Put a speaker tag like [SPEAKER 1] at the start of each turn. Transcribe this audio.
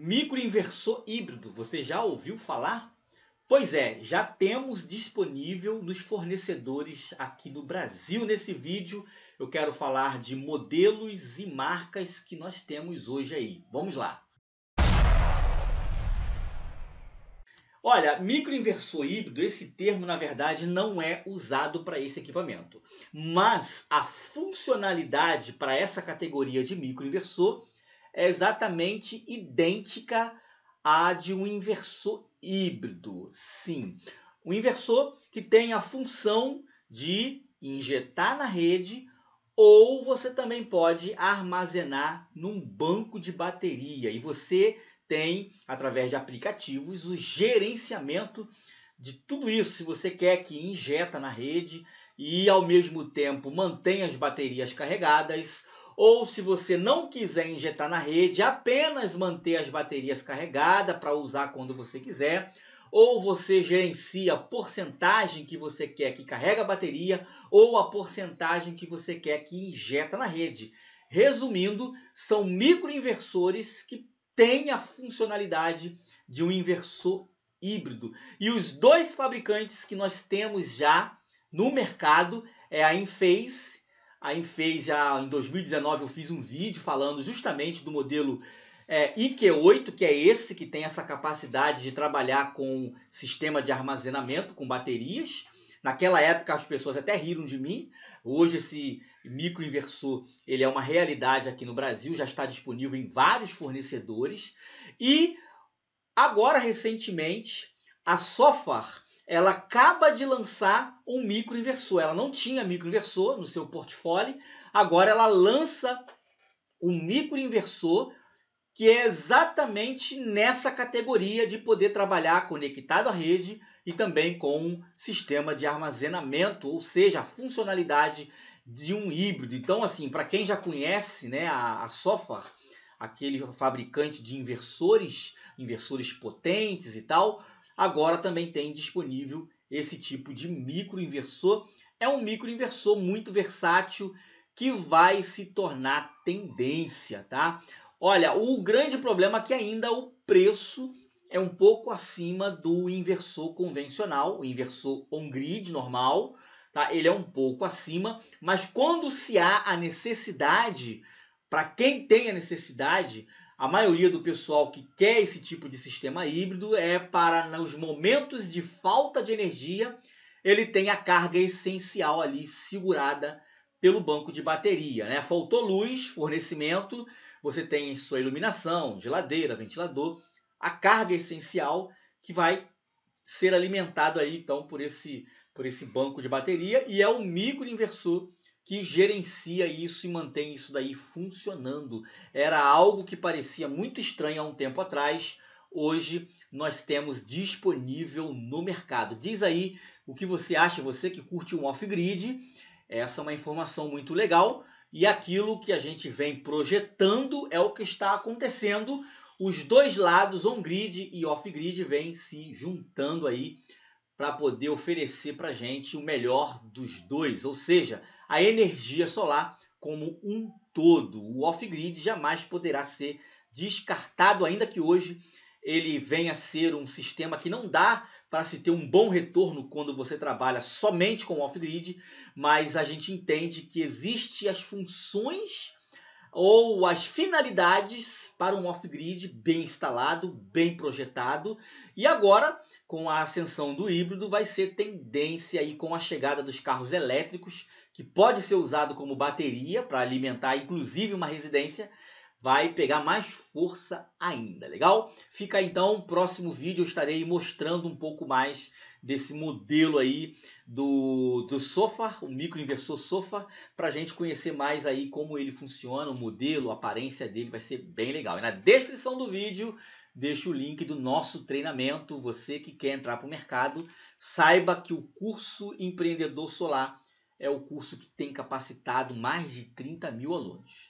[SPEAKER 1] Microinversor híbrido, você já ouviu falar? Pois é, já temos disponível nos fornecedores aqui no Brasil. Nesse vídeo eu quero falar de modelos e marcas que nós temos hoje aí. Vamos lá! Olha, microinversor híbrido, esse termo na verdade não é usado para esse equipamento, mas a funcionalidade para essa categoria de microinversor é exatamente idêntica à de um inversor híbrido. Sim, um inversor que tem a função de injetar na rede ou você também pode armazenar num banco de bateria e você tem através de aplicativos o gerenciamento de tudo isso. Se você quer que injeta na rede e ao mesmo tempo mantém as baterias carregadas ou se você não quiser injetar na rede, apenas manter as baterias carregadas para usar quando você quiser. Ou você gerencia a porcentagem que você quer que carrega a bateria ou a porcentagem que você quer que injeta na rede. Resumindo, são microinversores que têm a funcionalidade de um inversor híbrido. E os dois fabricantes que nós temos já no mercado é a Enphase Aí fez a, ah, em 2019, eu fiz um vídeo falando justamente do modelo é, IQ8, que é esse que tem essa capacidade de trabalhar com sistema de armazenamento, com baterias. Naquela época as pessoas até riram de mim. Hoje esse microinversor ele é uma realidade aqui no Brasil, já está disponível em vários fornecedores. E agora recentemente a Sofar ela acaba de lançar um microinversor. Ela não tinha microinversor no seu portfólio, agora ela lança um microinversor que é exatamente nessa categoria de poder trabalhar conectado à rede e também com um sistema de armazenamento, ou seja, a funcionalidade de um híbrido. Então, assim, para quem já conhece né, a, a aquele fabricante de inversores, inversores potentes e tal, agora também tem disponível esse tipo de microinversor. É um microinversor muito versátil que vai se tornar tendência, tá? Olha, o grande problema é que ainda o preço é um pouco acima do inversor convencional, o inversor on-grid normal, tá? Ele é um pouco acima, mas quando se há a necessidade, para quem tem a necessidade, a maioria do pessoal que quer esse tipo de sistema híbrido é para nos momentos de falta de energia, ele tem a carga essencial ali segurada pelo banco de bateria. Né? Faltou luz, fornecimento, você tem sua iluminação, geladeira, ventilador, a carga essencial que vai ser alimentado aí então por esse por esse banco de bateria e é o microinversor que gerencia isso e mantém isso daí funcionando. Era algo que parecia muito estranho há um tempo atrás, hoje nós temos disponível no mercado. Diz aí o que você acha, você que curte um off-grid. Essa é uma informação muito legal e aquilo que a gente vem projetando é o que está acontecendo. Os dois lados, on-grid e off-grid, vêm se juntando aí para poder oferecer para a gente o melhor dos dois, ou seja, a energia solar como um todo. O off-grid jamais poderá ser descartado, ainda que hoje ele venha a ser um sistema que não dá para se ter um bom retorno quando você trabalha somente com off-grid, mas a gente entende que existe as funções ou as finalidades para um off-grid bem instalado, bem projetado. E agora com a ascensão do híbrido vai ser tendência aí com a chegada dos carros elétricos, que pode ser usado como bateria para alimentar inclusive uma residência, vai pegar mais força ainda, legal? Fica então, próximo vídeo eu estarei mostrando um pouco mais desse modelo aí do, do sofá, o microinversor sofá, para a gente conhecer mais aí como ele funciona, o modelo, a aparência dele, vai ser bem legal. E na descrição do vídeo deixo o link do nosso treinamento. Você que quer entrar para o mercado, saiba que o curso Empreendedor Solar é o curso que tem capacitado mais de 30 mil alunos.